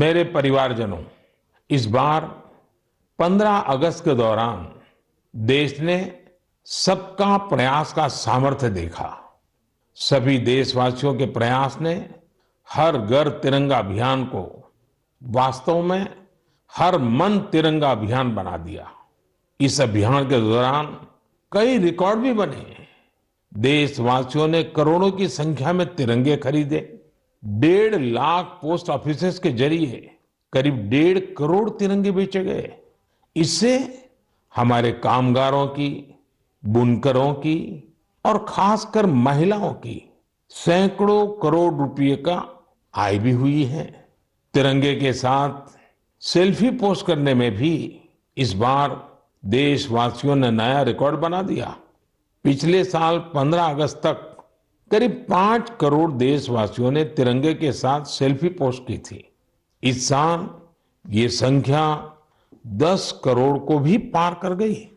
मेरे परिवारजनों इस बार 15 अगस्त के दौरान देश ने सबका प्रयास का सामर्थ्य देखा सभी देशवासियों के प्रयास ने हर घर तिरंगा अभियान को वास्तव में हर मन तिरंगा अभियान बना दिया इस अभियान के दौरान कई रिकॉर्ड भी बने देशवासियों ने करोड़ों की संख्या में तिरंगे खरीदे डेढ़ लाख पोस्ट ऑफिस के जरिए करीब डेढ़ करोड़ तिरंगे बेचे गए इससे हमारे कामगारों की बुनकरों की और खासकर महिलाओं की सैकड़ों करोड़ रुपए का आय भी हुई है तिरंगे के साथ सेल्फी पोस्ट करने में भी इस बार देशवासियों ने नया रिकॉर्ड बना दिया पिछले साल 15 अगस्त तक करीब पांच करोड़ देशवासियों ने तिरंगे के साथ सेल्फी पोस्ट की थी इस साल ये संख्या दस करोड़ को भी पार कर गई है